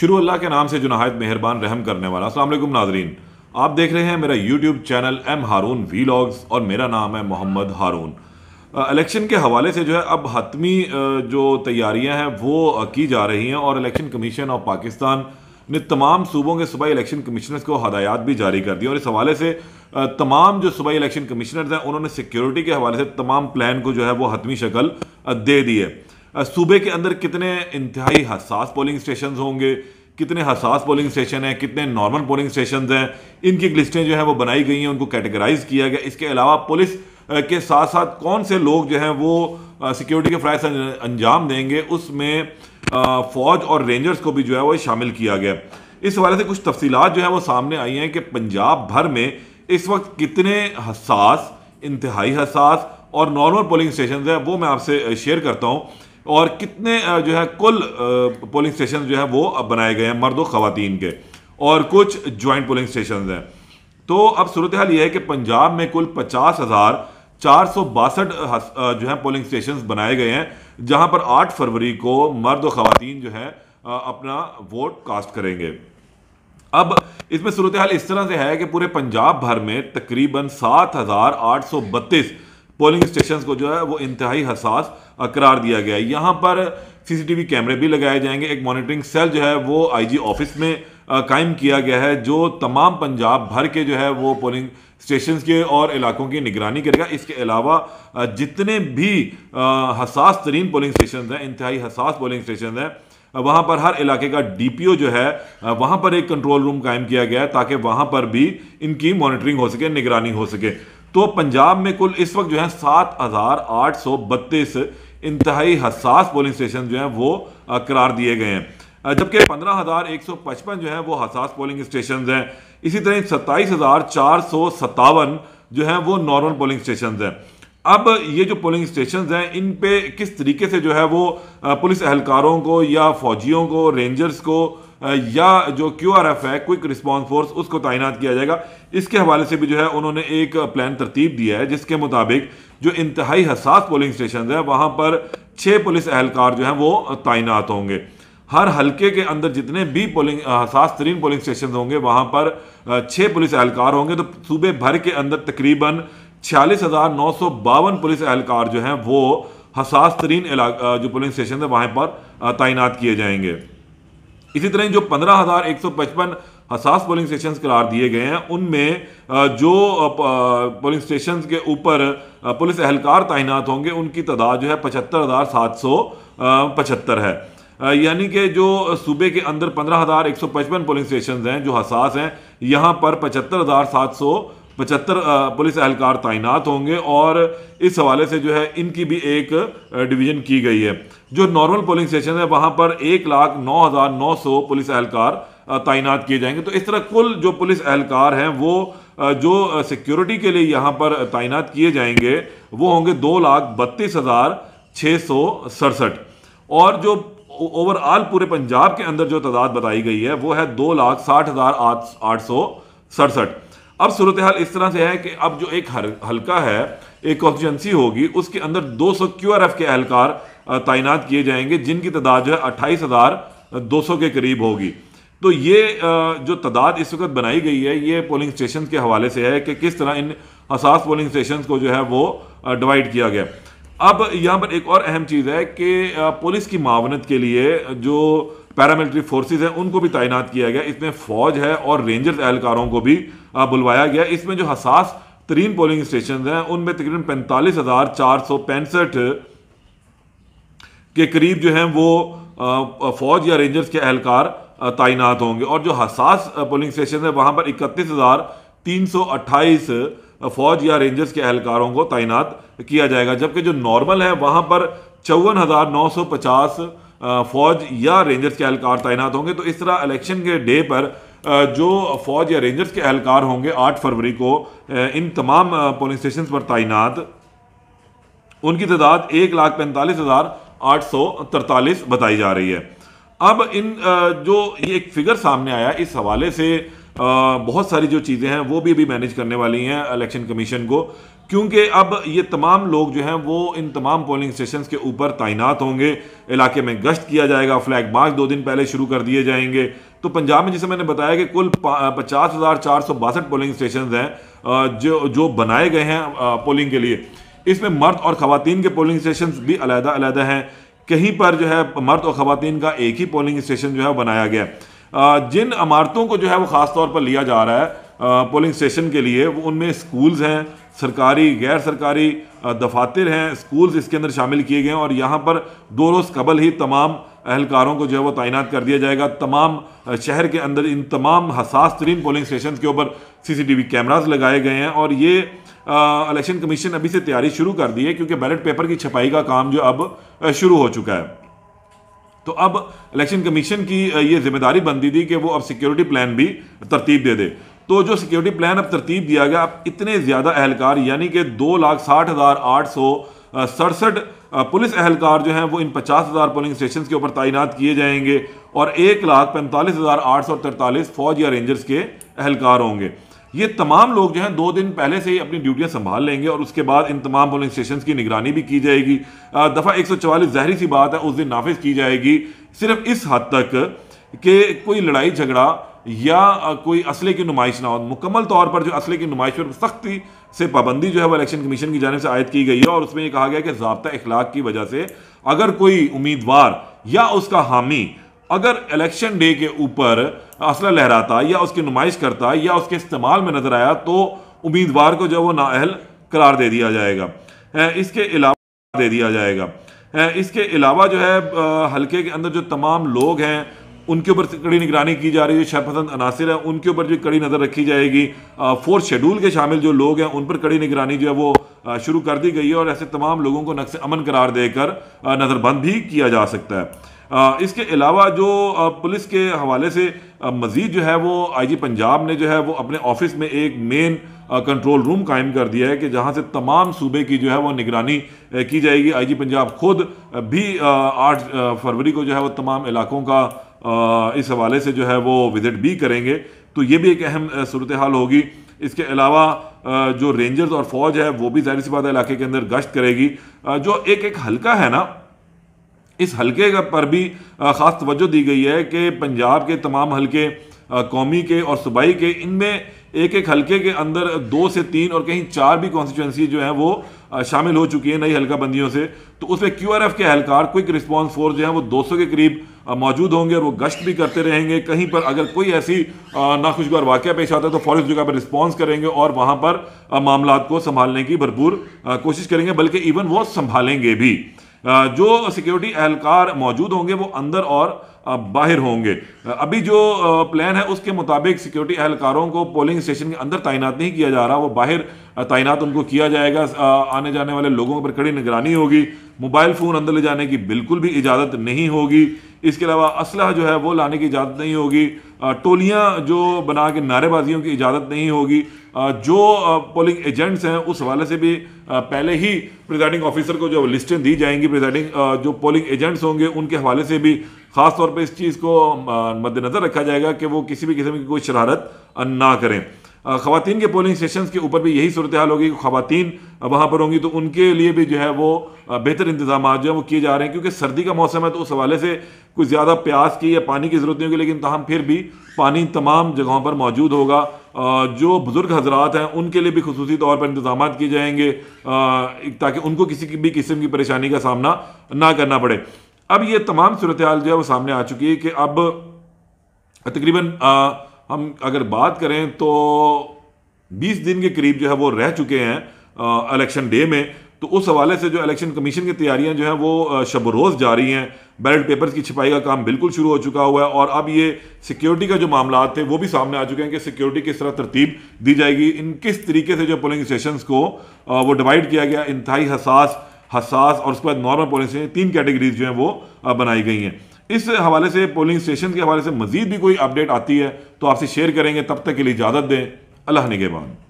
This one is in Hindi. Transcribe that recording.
शुरू अल्लाह के नाम से जो नहायत मेहरबान रहम करने वाला असलम नाजरीन आप देख रहे हैं मेरा YouTube channel M Haroon vlogs और मेरा नाम है मोहम्मद हारून इलेक्शन के हवाले से जो है अब हतमी जो तैयारियां हैं वो की जा रही हैं और इलेक्शन कमीशन ऑफ पाकिस्तान ने तमाम सूबों के सूबाई इलेक्शन कमिश्नर्स को हदायत भी जारी कर दी और इस हवाले से तमाम जो सूबाई इलेक्शन कमिश्नर्स हैं उन्होंने सिक्योरिटी के हवाले से तमाम प्लान को जो है वो हतमी शक्ल दे दी है सूबे के अंदर कितने इंतहाई हसास पोलिंग स्टेशन होंगे कितने हसास पोलिंग स्टेशन हैं कितने नॉर्मल पोलिंग स्टेशन हैं इनकी लिस्टें जो है वो बनाई गई हैं उनको कैटेगराइज किया गया इसके अलावा पुलिस के साथ साथ कौन से लोग जो हैं वो सिक्योरिटी के फ्राइज अंजाम देंगे उसमें फ़ौज और रेंजर्स को भी जो है वो शामिल किया गया इस हवाले से कुछ तफसीत जो है वो सामने आई हैं कि पंजाब भर में इस वक्त कितने हसास इंतहाई हसास और नॉर्मल पोलिंग स्टेशन हैं वो मैं आपसे शेयर करता हूँ और कितने जो है कुल पोलिंग स्टेशन जो है वो बनाए गए हैं मर्द व ख़वान के और कुछ ज्वाइंट पोलिंग स्टेशन हैं तो अब सूरत हाल ये है कि पंजाब में कुल पचास हज़ार चार सौ बासठ जो है पोलिंग स्टेशन बनाए गए हैं जहां पर आठ फरवरी को मर्द और ख़वान जो है अपना वोट कास्ट करेंगे अब इसमें सूरत हाल इस तरह से है कि पूरे पंजाब भर में तकरीबन सात हज़ार आठ सौ बत्तीस पोलिंग स्टेशन को जो है वो इंतहाई हसास करार दिया गया है यहाँ पर सीसीटीवी कैमरे भी लगाए जाएंगे एक मॉनिटरिंग सेल जो है वो आईजी ऑफिस में कायम किया गया है जो तमाम पंजाब भर के जो है वो पोलिंग स्टेशन के और इलाकों की निगरानी करेगा इसके अलावा जितने भी हसास तरीन पोलिंग स्टेशन हैं इंतहाई हसास पोलिंग स्टेशन हैं वहाँ पर हर इलाके का डीपीओ जो है वहाँ पर एक कंट्रोल रूम कायम किया गया है ताकि वहाँ पर भी इनकी मॉनिटरिंग हो सके निगरानी हो सके तो पंजाब में कुल इस वक्त जो है सात हज़ार आठ सौ बत्तीस इंतहाई हसास पोलिंग स्टेशन जो हैं वो करार दिए गए हैं जबकि पंद्रह हज़ार एक सौ पचपन जो है वो हसास पोलिंग स्टेशन हैं इसी तरह सत्ताईस हज़ार चार सौ सत्तावन जो है वो नॉर्मल पोलिंग स्टेशन हैं अब ये जो पोलिंग स्टेशन हैं इन पे किस तरीके से जो है वो पुलिस एहलकारों को या फौजियों को रेंजर्स को या जो क्यू आर एफ है क्विक रिस्पॉन्स फोर्स उसको तैनात किया जाएगा इसके हवाले से भी जो है उन्होंने एक प्लान तरतीब दिया है जिसके मुताबिक जो इंतहाई हसास पोलिंग स्टेशन है वहाँ पर छः पुलिस एहलकार जो हैं वो तैनात होंगे हर हल्के के अंदर जितने भी पोलिंग हसास तरीन पोलिंग स्टेशन होंगे वहाँ पर छः पुलिस एहलकार होंगे तो सूबे भर के अंदर तकरीबन छियालीस हज़ार नौ सौ बावन पुलिस एहलकार जो हैं वो हसास तरीन जो पोलिंग स्टेशन है वहाँ पर तैनात किए जाएंगे इसी तरह जो पंद्रह हज़ार एक सौ पचपन हसास पोलिंग स्टेशन करार दिए गए हैं उनमें जो पोलिंग स्टेशन के ऊपर पुलिस एहलकार तैनात होंगे उनकी तादाद जो है पचहत्तर हज़ार सात सौ पचहत्तर है यानी कि जो सूबे के अंदर पंद्रह हज़ार एक सौ पचपन पोलिंग स्टेशन हैं जो हसास हैं यहाँ पर पचहत्तर हज़ार सात सौ पचहत्तर पुलिस एहलकार तैनात होंगे और इस हवाले से जो है इनकी भी एक डिवीज़न की गई है जो नॉर्मल पोलिंग स्टेशन है वहाँ पर एक लाख नौ हज़ार नौ सौ पुलिस एहलकार तैनात किए जाएंगे तो इस तरह कुल जो पुलिस एहलकार हैं वो जो सिक्योरिटी के लिए यहाँ पर तैनात किए जाएंगे वो होंगे दो लाख बत्तीस हज़ार छः सौ सड़सठ और जो ओवरऑल पूरे पंजाब के अंदर जो तादाद बताई गई है वो है दो लाख साठ हज़ार आठ सौ सड़सठ अब सूरत हाल इस तरह से है कि अब जो एक हर, हल्का है एक कॉन्स्टिटेंसी होगी उसके अंदर 200 एफ़ के एहलकार तैनात किए जाएंगे जिनकी तादाद जो है अट्ठाईस हज़ार दो सौ के करीब होगी तो ये जो तादाद इस वक्त बनाई गई है ये पोलिंग स्टेशन के हवाले से है कि किस तरह इन हसास पोलिंग स्टेशन को जो है वो डिवाइड किया गया अब यहाँ पर एक और अहम चीज़ है कि पुलिस की मावनत के लिए जो पैरामिलिट्री फोर्सेज हैं उनको भी तैनात किया गया इसमें फौज है और रेंजर्स एहलकारों को भी बुलवाया गया इसमें जो हसास तरीन पोलिंग स्टेशन हैं उनमें तकरीबन पैंतालीस हज़ार चार सौ पैंसठ के करीब जो हैं वो फौज या रेंजर्स के एहलकार तैनात होंगे और जो हसास पोलिंग स्टेशन है वहाँ पर इकतीस हज़ार तीन सौ अट्ठाईस फौज या रेंजर्स के एहलकारों को तैनात किया जाएगा जबकि जो नॉर्मल है वहाँ पर चौवन हज़ार नौ सौ पचास फ़ौज या रेंजर्स के एहलकार तैनात होंगे तो इस तरह इलेक्शन के डे पर जो फ़ौज या रेंजर्स के एहलकार होंगे आठ फरवरी को इन तमाम पोलिंग स्टेशन पर तैनात उनकी तादाद एक लाख पैंतालीस हज़ार आठ सौ तरतालीस बताई जा रही है अब इन जो ये एक फिगर सामने आया इस हवाले से बहुत सारी जो चीज़ें हैं वो भी अभी मैनेज करने वाली हैं इलेक्शन कमीशन को क्योंकि अब ये तमाम लोग जो हैं वो इन तमाम पोलिंग स्टेशन के ऊपर तैनात होंगे इलाके में गश्त किया जाएगा फ्लैग मार्च दो दिन पहले शुरू कर दिए जाएंगे तो पंजाब में जैसे मैंने बताया कि कुल पचास हज़ार चार सौ बासठ पोलिंग स्टेशन हैं जो जो बनाए गए हैं पोलिंग के लिए इसमें मर्द और ख़वान के पोलिंग स्टेशन भी अलहदा हैं कहीं पर जो है मर्द और ख़वान का एक ही पोलिंग स्टेशन जो है बनाया गया जिन इमारतों को जो है वो ख़ास तौर पर लिया जा रहा है पोलिंग स्टेशन के लिए वो उनमें स्कूल्स हैं सरकारी गैर सरकारी दफातर हैं स्कूल्स इसके अंदर शामिल किए गए हैं और यहाँ पर दो रोज़ कबल ही तमाम अहलकारों को जो है वो तैनात कर दिया जाएगा तमाम शहर के अंदर इन तमाम हसास तरीन पोलिंग स्टेशन के ऊपर C C T V cameras लगाए गए हैं और ये इलेक्शन कमीशन अभी से तैयारी शुरू कर दी है क्योंकि बैलेट पेपर की छपाई का काम जो अब शुरू हो चुका है तो अब इलेक्शन कमीशन की ये जिम्मेदारी बनती थी कि वो अब सिक्योरिटी प्लान भी तरतीब दे दे तो जो सिक्योरिटी प्लान अब तरतीब दिया गया अब इतने ज़्यादा अहलकार यानी कि दो लाख साठ हज़ार आठ सौ सड़सठ पुलिस अहलकार जो हैं वो इन पचास हज़ार पोलिंग स्टेशन के ऊपर तैनात किए जाएंगे और एक लाख पैंतालीस हज़ार आठ सौ तरतालीस फ़ौज या रेंजर्स के अहलकार होंगे ये तमाम लोग जो हैं दो दिन पहले से ही अपनी ड्यूटियाँ संभाल लेंगे और उसके बाद इन तमाम पोलिंग स्टेशन की निगरानी भी की जाएगी दफ़ा एक सौ चवालीस जहरी सी बात है उस दिन नाफिज की जाएगी सिर्फ इस हद तक कि कोई लड़ाई झगड़ा या कोई असले की नुमाइश ना हो मुकम्मल तौर पर जो असले की नुमाइश पर सख्ती से पाबंदी जो है वो इलेक्शन कमीशन की जानब से आयद की गई है और उसमें यह कहा गया कि जबता इखलाक की वजह से अगर कोई उम्मीदवार या उसका हामी अगर इलेक्शन डे के ऊपर असला लहराता या उसकी नुमाइश करता या उसके इस्तेमाल में नजर आया तो उम्मीदवार को जो वो नाअहल करार दे दिया जाएगा इसके अलावा दे दिया जाएगा इसके अलावा जो है हलके के अंदर जो तमाम लोग हैं उनके ऊपर कड़ी निगरानी की जा रही है शरपसंद अनासर है उनके ऊपर जो कड़ी नज़र रखी जाएगी फोर्थ शेड्यूल के शामिल जो लोग हैं उन पर कड़ी निगरानी जो है वो शुरू कर दी गई है और ऐसे तमाम लोगों को नक्स अमन करार देकर नज़रबंद भी किया जा सकता है इसके अलावा जो पुलिस के हवाले से मज़ीद जो है वो आई पंजाब ने जो है वो अपने ऑफिस में एक मेन कंट्रोल रूम कायम कर दिया है कि जहाँ से तमाम सूबे की जो है वो निगरानी की जाएगी आईजी पंजाब खुद भी आठ फरवरी को जो है वो तमाम इलाकों का इस हवाले से जो है वो विज़िट भी करेंगे तो ये भी एक अहम सूरत हाल होगी इसके अलावा जो रेंजर्स और फौज है वो भी जाहिर सी बात इलाके के अंदर गश्त करेगी जो एक एक हल्का है ना इस हल्के पर भी ख़ास तवज्जो दी गई है कि पंजाब के तमाम हल्के कौमी के और सूबाई के इनमें एक एक हलके के अंदर दो से तीन और कहीं चार भी कॉन्स्टिट्यूंसी जो है वो शामिल हो चुकी है नई हल्का बंदियों से तो उसमें क्यू आर एफ के अहलकार क्विक रिस्पॉन्स फोर्स जो है वो दो सौ के करीब मौजूद होंगे और वो गश्त भी करते रहेंगे कहीं पर अगर कोई ऐसी नाखुशगवार वाक़ पेश आता है तो फौरी जगह पर रिस्पॉन्स करेंगे और वहाँ पर मामला को संभालने की भरपूर कोशिश करेंगे बल्कि इवन वो संभालेंगे भी जो सिक्योरिटी एहलकार मौजूद होंगे वो अंदर और बाहर होंगे अभी जो प्लान है उसके मुताबिक सिक्योरिटी एहलकारों को पोलिंग स्टेशन के अंदर तैनात नहीं किया जा रहा वो बाहर तैनात उनको किया जाएगा आने जाने वाले लोगों पर कड़ी निगरानी होगी मोबाइल फ़ोन अंदर ले जाने की बिल्कुल भी इजाज़त नहीं होगी इसके अलावा असलह जो है वो लाने की इजाज़त नहीं होगी टोलियाँ जो बना के नारेबाजियों की इजाज़त नहीं होगी जो पोलिंग एजेंट्स हैं उस हवाले से भी पहले ही प्रिजाइडिंग ऑफिसर को जो लिस्टें दी जाएंगी प्रिजाइडिंग जो पोलिंग एजेंट्स होंगे उनके हवाले से भी ख़ास तौर पे इस चीज़ को मद्देनज़र रखा जाएगा कि वो किसी भी किस्म की कोई शरारत ना करें खातन के पोलिंग स्टेशन के ऊपर भी यही सूरत हाल होगी कि खातन वहाँ पर होंगी तो उनके लिए भी जो है वो बेहतर इंतजाम जो है वो किए जा रहे हैं क्योंकि सर्दी का मौसम है तो उस हवाले से कुछ ज़्यादा प्यास की या पानी की ज़रूरत नहीं होगी लेकिन तहम फिर भी पानी तमाम जगहों पर मौजूद होगा जो बुज़ुर्ग हजरात हैं उनके लिए भी खसूसी तौर पर इंतजाम किए जाएंगे ताकि उनको किसी भी किस्म की परेशानी का सामना ना करना पड़े अब ये तमाम सूरत हाल जो है वो सामने आ चुकी है कि अब तकरीबन हम अगर बात करें तो 20 दिन के करीब जो है वो रह चुके हैं इलेक्शन डे में तो उस हवाले से जो इलेक्शन कमीशन की तैयारियां जो हैं वो शब रोज़ जारी हैं बैलेट पेपर्स की छिपाई का काम बिल्कुल शुरू हो चुका हुआ है और अब ये सिक्योरिटी का जो मामला थे वो भी सामने आ चुके हैं कि सिक्योरिटी किस तरह तरतीब दी जाएगी इन किस तरीके से जो पोलिंग स्टेशन को वो डिवाइड किया गया इंतहाई हसास हसास और उसके बाद नॉर्मल पोलिंग स्टेशन तीन कैटेगरीज जो हैं वो बनाई गई हैं इस हवाले से पोलिंग स्टेशन के हवाले से मजीद भी कोई अपडेट आती है तो आपसे शेयर करेंगे तब तक के लिए इजाज़त दें अल्लाह निगेबान